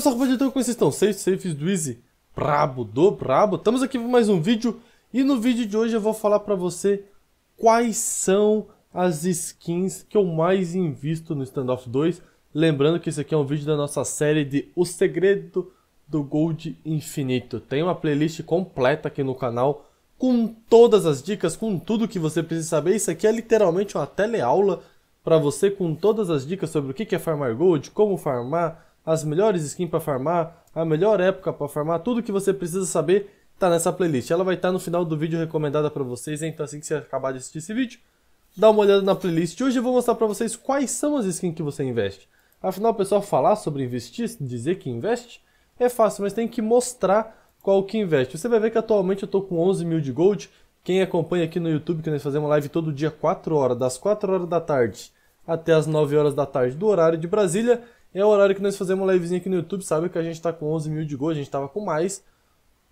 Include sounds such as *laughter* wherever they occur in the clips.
Salve, salve, então como vocês estão? Safe, safe, do Easy, brabo, do brabo. Estamos aqui para mais um vídeo e no vídeo de hoje eu vou falar para você quais são as skins que eu mais invisto no Standoff 2. Lembrando que esse aqui é um vídeo da nossa série de O Segredo do Gold Infinito. Tem uma playlist completa aqui no canal com todas as dicas, com tudo que você precisa saber. Isso aqui é literalmente uma teleaula para você com todas as dicas sobre o que é farmar gold, como farmar as melhores skins para farmar, a melhor época para farmar, tudo que você precisa saber tá nessa playlist. Ela vai estar tá no final do vídeo recomendada para vocês, então assim que você acabar de assistir esse vídeo, dá uma olhada na playlist. Hoje eu vou mostrar para vocês quais são as skins que você investe. Afinal, pessoal, falar sobre investir, dizer que investe, é fácil, mas tem que mostrar qual que investe. Você vai ver que atualmente eu estou com 11 mil de gold. Quem acompanha aqui no YouTube, que nós fazemos live todo dia 4 horas, das 4 horas da tarde até as 9 horas da tarde do horário de Brasília, é o horário que nós fazemos livezinha aqui no YouTube, sabe que a gente tá com 11 mil de gol, a gente tava com mais.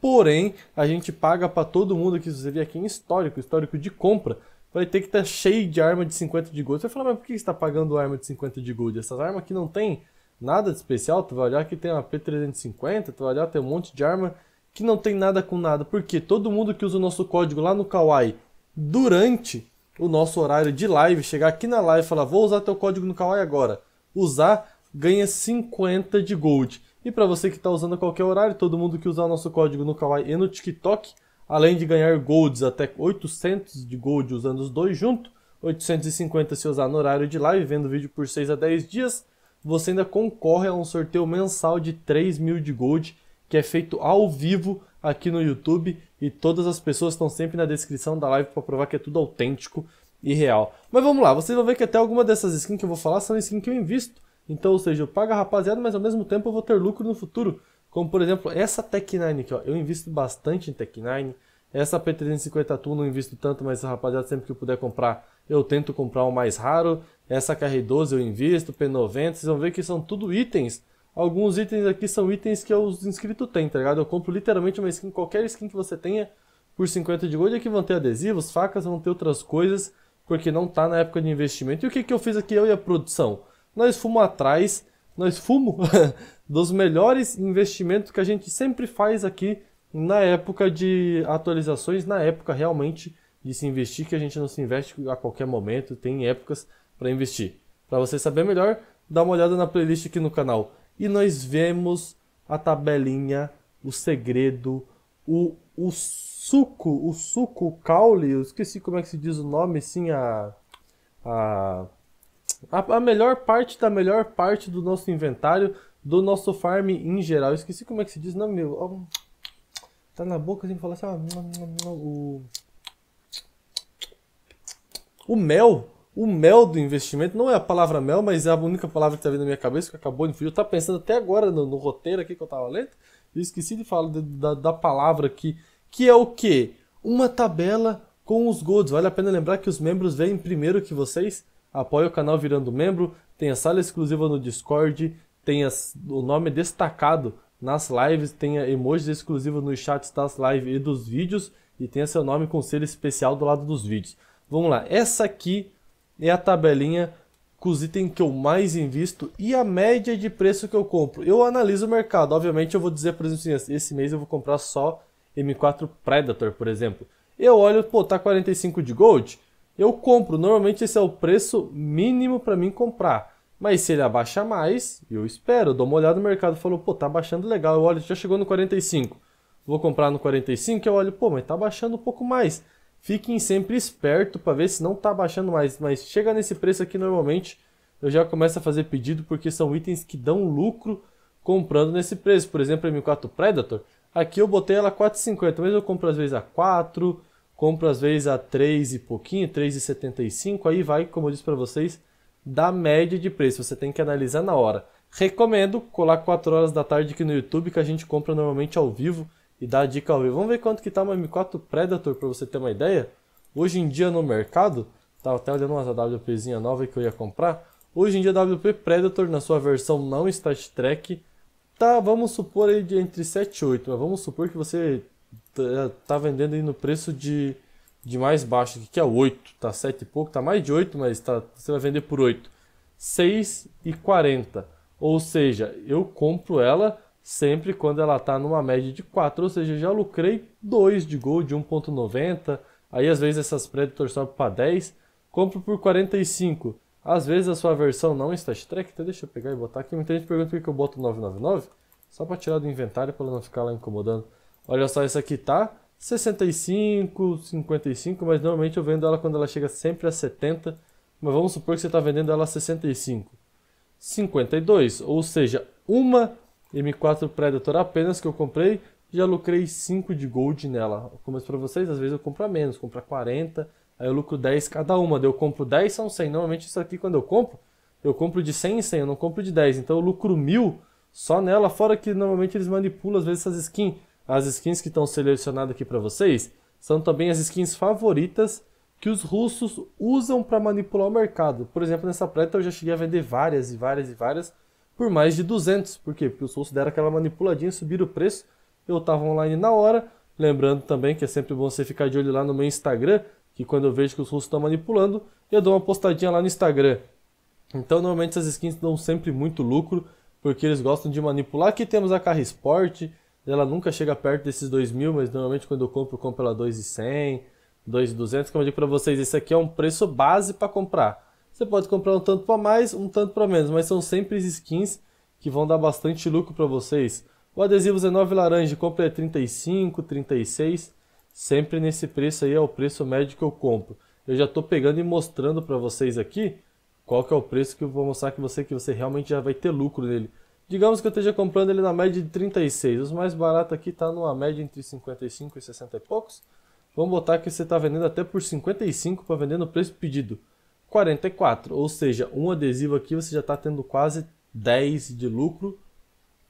Porém, a gente paga para todo mundo que você vê aqui em histórico, histórico de compra. Vai ter que estar tá cheio de arma de 50 de gold. Você vai falar, mas por que você está pagando arma de 50 de gold? Essas armas aqui não tem nada de especial. Tu vai olhar que tem uma P350, tu vai olhar tem um monte de arma que não tem nada com nada. Porque todo mundo que usa o nosso código lá no Kawaii durante o nosso horário de live, chegar aqui na live e falar, vou usar teu código no Kawaii agora. Usar ganha 50 de gold. E para você que está usando a qualquer horário, todo mundo que usar o nosso código no Kawaii e no TikTok, além de ganhar golds até 800 de gold usando os dois junto, 850 se usar no horário de live, vendo vídeo por 6 a 10 dias, você ainda concorre a um sorteio mensal de 3 mil de gold, que é feito ao vivo aqui no YouTube e todas as pessoas estão sempre na descrição da live para provar que é tudo autêntico e real. Mas vamos lá, vocês vão ver que até alguma dessas skins que eu vou falar são skins que eu invisto, então, ou seja, eu pago a rapaziada, mas ao mesmo tempo eu vou ter lucro no futuro. Como, por exemplo, essa Tech9 aqui, ó. Eu invisto bastante em Tech9. Essa P350 Tool não invisto tanto, mas a rapaziada, sempre que eu puder comprar, eu tento comprar o mais raro. Essa KR12 eu invisto, P90. Vocês vão ver que são tudo itens. Alguns itens aqui são itens que os inscritos têm, tá ligado? Eu compro literalmente uma skin, qualquer skin que você tenha, por 50 de gold. aqui é vão ter adesivos, facas, vão ter outras coisas, porque não tá na época de investimento. E o que, que eu fiz aqui, eu e a produção? nós fomos atrás, nós fomos *laughs* dos melhores investimentos que a gente sempre faz aqui na época de atualizações, na época realmente de se investir, que a gente não se investe a qualquer momento, tem épocas para investir. Para você saber melhor, dá uma olhada na playlist aqui no canal. E nós vemos a tabelinha, o segredo, o, o suco, o suco, o caule, eu esqueci como é que se diz o nome, sim, a, a a, a melhor parte da melhor parte do nosso inventário, do nosso farm em geral. Eu esqueci como é que se diz, não, meu. Ó, ah, tá na boca sem falar assim, ó, assim, ah, o. O mel, o mel do investimento, não é a palavra mel, mas é a única palavra que tá vindo na minha cabeça, que acabou de fugir. Eu tava pensando até agora no, no roteiro aqui que eu tava lendo, e esqueci de falar de, da, da, palavra aqui, que é o quê? Uma tabela com os gods. Vale a pena lembrar que os membros vêm primeiro que vocês, apoie o canal virando membro, tem a sala exclusiva no Discord, tem as, o nome destacado nas lives, tem emojis exclusivos nos chats das lives e dos vídeos, e tem seu nome com selo especial do lado dos vídeos. Vamos lá, essa aqui é a tabelinha com os itens que eu mais invisto e a média de preço que eu compro. Eu analiso o mercado, obviamente eu vou dizer, por exemplo, assim, esse mês eu vou comprar só M4 Predator, por exemplo. Eu olho, pô, tá 45 de gold, eu compro. Normalmente esse é o preço mínimo para mim comprar. Mas se ele abaixa mais, eu espero, eu dou uma olhada no mercado, falo, pô, tá baixando legal, eu olho, já chegou no 45. Vou comprar no 45, eu olho, pô, mas tá baixando um pouco mais. Fiquem sempre esperto para ver se não tá baixando mais, mas chega nesse preço aqui normalmente, eu já começo a fazer pedido porque são itens que dão lucro comprando nesse preço. Por exemplo, a M4 Predator, aqui eu botei ela 4,50, mas eu compro às vezes a 4, compro às vezes a 3 e pouquinho, 3,75, aí vai, como eu disse para vocês, da média de preço, você tem que analisar na hora. Recomendo colar 4 horas da tarde aqui no YouTube, que a gente compra normalmente ao vivo e dá a dica ao vivo. Vamos ver quanto que tá uma M4 Predator para você ter uma ideia? Hoje em dia no mercado, tava até olhando uma WPzinha nova que eu ia comprar, hoje em dia a WP Predator na sua versão não Star Trek, tá, vamos supor aí de entre 7 e 8, mas vamos supor que você Tá, tá vendendo aí no preço de, de mais baixo, que é 8, tá 7 e pouco, tá mais de 8, mas tá, você vai vender por 8. 6,40. Ou seja, eu compro ela sempre quando ela tá numa média de 4, ou seja, já lucrei 2 de gol de 1.90. Aí às vezes essas Predator sobem para 10, compro por 45. Às vezes a sua versão não está track, então deixa eu pegar e botar aqui. Muita gente pergunta por que eu boto 999, só para tirar do inventário para não ficar lá incomodando. Olha só essa aqui, tá? 65, 55, mas normalmente eu vendo ela quando ela chega sempre a 70. Mas vamos supor que você está vendendo ela a 65. 52, ou seja, uma M4 Predator apenas que eu comprei, já lucrei 5 de gold nela. Como eu disse para vocês, às vezes eu compro a menos, compro a 40, aí eu lucro 10 cada uma. Daí eu compro 10, são 100. Normalmente isso aqui quando eu compro, eu compro de 100 em 100, eu não compro de 10. Então eu lucro 1000 só nela, fora que normalmente eles manipulam às vezes essas skins. As skins que estão selecionadas aqui para vocês são também as skins favoritas que os russos usam para manipular o mercado. Por exemplo, nessa preta eu já cheguei a vender várias e várias e várias por mais de 200. Por quê? Porque os russos deram aquela manipuladinha, subiram o preço. Eu estava online na hora. Lembrando também que é sempre bom você ficar de olho lá no meu Instagram, que quando eu vejo que os russos estão manipulando, eu dou uma postadinha lá no Instagram. Então, normalmente essas skins dão sempre muito lucro, porque eles gostam de manipular. Aqui temos a Carro Esporte, ela nunca chega perto desses 2 mil, mas normalmente quando eu compro, eu compro ela 2,100, 2,200. Como eu digo para vocês, esse aqui é um preço base para comprar. Você pode comprar um tanto para mais, um tanto para menos, mas são sempre skins que vão dar bastante lucro para vocês. O adesivo 19 laranja, compra é 35, 36, sempre nesse preço aí é o preço médio que eu compro. Eu já estou pegando e mostrando para vocês aqui qual que é o preço que eu vou mostrar que você que você realmente já vai ter lucro nele. Digamos que eu esteja comprando ele na média de 36. Os mais baratos aqui tá numa média entre 55 e 60 e poucos. Vamos botar que você está vendendo até por 55 para vender no preço pedido. 44, ou seja, um adesivo aqui você já está tendo quase 10 de lucro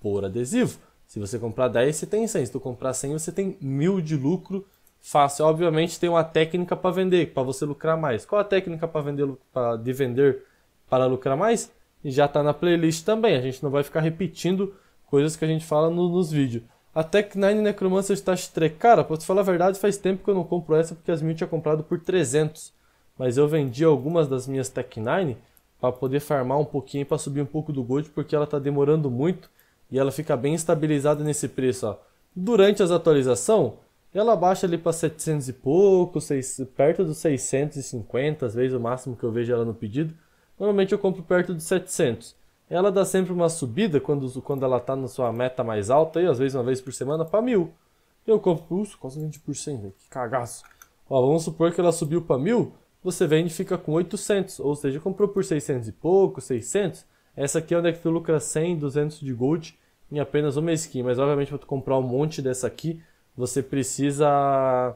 por adesivo. Se você comprar 10, você tem 100. Se tu comprar 100, você tem 1000 de lucro fácil. Obviamente tem uma técnica para vender, para você lucrar mais. Qual a técnica para vender, de vender para lucrar mais? e já está na playlist também. A gente não vai ficar repetindo coisas que a gente fala no, nos vídeos. A Tech 9 Necromancer está estreia. Cara, posso te falar a verdade, faz tempo que eu não compro essa porque as minhas eu tinha comprado por 300. Mas eu vendi algumas das minhas Tech 9 para poder farmar um pouquinho para subir um pouco do gold porque ela está demorando muito e ela fica bem estabilizada nesse preço. Ó. Durante as atualizações, ela baixa ali para 700 e pouco, 6 perto dos 650, às vezes o máximo que eu vejo ela no pedido. Normalmente eu compro perto de 700. Ela dá sempre uma subida quando, quando ela está na sua meta mais alta, e às vezes uma vez por semana para mil. Eu compro, uso quase 20%, que cagaço. Ó, vamos supor que ela subiu para mil, você vende e fica com 800, ou seja, comprou por 600 e pouco, 600. Essa aqui é onde é que tu lucra 100, 200 de gold em apenas uma skin, mas obviamente para tu comprar um monte dessa aqui, você precisa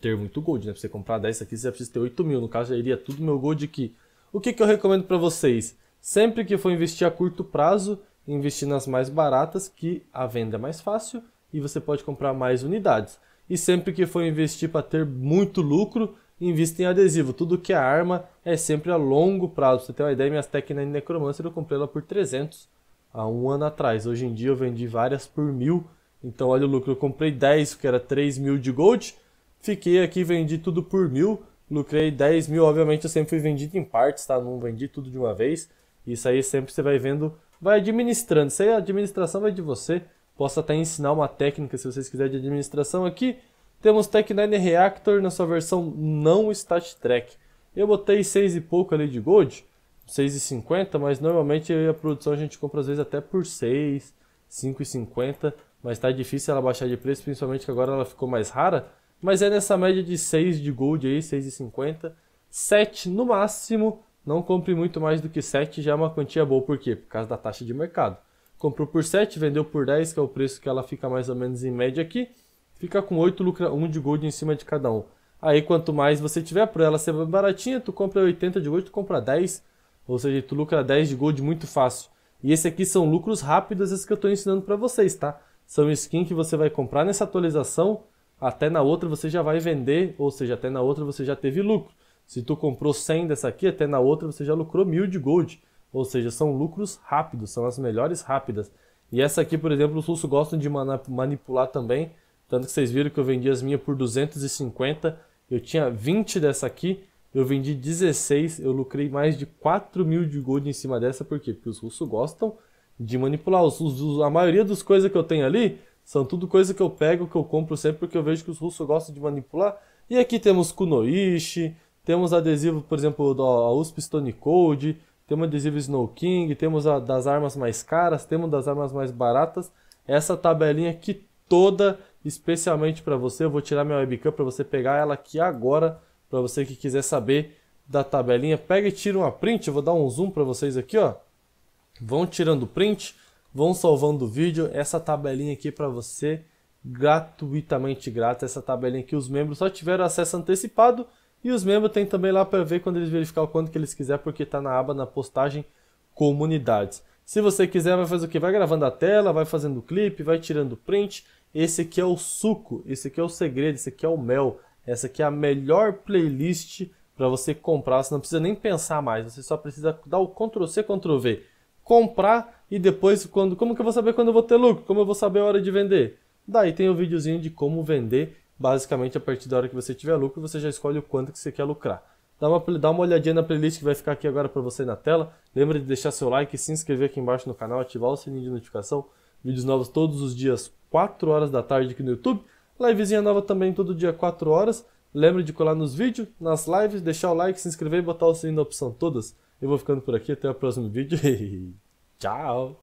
ter muito gold, né? Pra você comprar dessa aqui, você precisa ter 8 mil. No caso, eu iria tudo meu gold aqui. O que, que eu recomendo para vocês? Sempre que for investir a curto prazo, investir nas mais baratas, que a venda é mais fácil e você pode comprar mais unidades. E sempre que for investir para ter muito lucro, invista em adesivo. Tudo que é arma é sempre a longo prazo. você tem uma ideia, minhas técnicas de necromancer eu comprei ela por 300 há um ano atrás. Hoje em dia eu vendi várias por mil. Então olha o lucro, eu comprei 10, que era 3 mil de gold. Fiquei aqui, vendi tudo por mil lucrei 10 mil. Obviamente, eu sempre fui vendido em partes, tá? Não vendi tudo de uma vez. Isso aí sempre você vai vendo, vai administrando. Isso aí a administração vai de você. Posso até ensinar uma técnica se vocês quiserem de administração aqui. Temos Tech9 Reactor na sua versão não Stat Track. Eu botei 6 e pouco ali de gold, 6,50, mas normalmente a produção a gente compra às vezes até por 6, 5,50, mas tá difícil ela baixar de preço, principalmente que agora ela ficou mais rara. Mas é nessa média de 6 de gold aí, 6,50. 7 no máximo. Não compre muito mais do que 7, já é uma quantia boa. Por quê? Por causa da taxa de mercado. Comprou por 7, vendeu por 10, que é o preço que ela fica mais ou menos em média aqui. Fica com 8, lucra 1 de gold em cima de cada um. Aí quanto mais você tiver para ela ser baratinha, tu compra 80 de gold, tu compra 10. Ou seja, tu lucra 10 de gold muito fácil. E esse aqui são lucros rápidos, esses que eu estou ensinando para vocês, tá? São skins que você vai comprar nessa atualização até na outra você já vai vender, ou seja, até na outra você já teve lucro. Se tu comprou 100 dessa aqui, até na outra você já lucrou mil de gold. Ou seja, são lucros rápidos, são as melhores rápidas. E essa aqui, por exemplo, os russos gostam de manipular também. Tanto que vocês viram que eu vendi as minhas por 250. Eu tinha 20 dessa aqui, eu vendi 16. Eu lucrei mais de 4 mil de gold em cima dessa. Por quê? Porque os russos gostam de manipular. Os, os, a maioria das coisas que eu tenho ali são tudo coisa que eu pego, que eu compro sempre, porque eu vejo que os russos gostam de manipular. E aqui temos Kunoichi, temos adesivo, por exemplo, da USP Stone Cold, temos adesivo Snow King, temos a, das armas mais caras, temos das armas mais baratas. Essa tabelinha aqui toda, especialmente para você, eu vou tirar minha webcam para você pegar ela aqui agora, para você que quiser saber da tabelinha. Pega e tira uma print, eu vou dar um zoom para vocês aqui, ó. Vão tirando print, Vão salvando o vídeo, essa tabelinha aqui é para você, gratuitamente grátis, essa tabelinha aqui os membros só tiveram acesso antecipado e os membros têm também lá para ver quando eles verificar o quanto que eles quiser, porque está na aba na postagem comunidades. Se você quiser, vai fazer o que? Vai gravando a tela, vai fazendo o clipe, vai tirando print. Esse aqui é o suco, esse aqui é o segredo, esse aqui é o mel. Essa aqui é a melhor playlist para você comprar. Você não precisa nem pensar mais, você só precisa dar o Ctrl C, Ctrl V comprar e depois quando, como que eu vou saber quando eu vou ter lucro? Como eu vou saber a hora de vender? Daí tem o um videozinho de como vender, basicamente a partir da hora que você tiver lucro, você já escolhe o quanto que você quer lucrar. Dá uma, dá uma olhadinha na playlist que vai ficar aqui agora para você na tela. Lembra de deixar seu like, se inscrever aqui embaixo no canal, ativar o sininho de notificação. Vídeos novos todos os dias, 4 horas da tarde aqui no YouTube. Livezinha nova também todo dia, 4 horas. Lembre de colar nos vídeos, nas lives, deixar o like, se inscrever e botar o sininho na opção todas. Eu vou ficando por aqui, até o próximo vídeo *laughs* e tchau!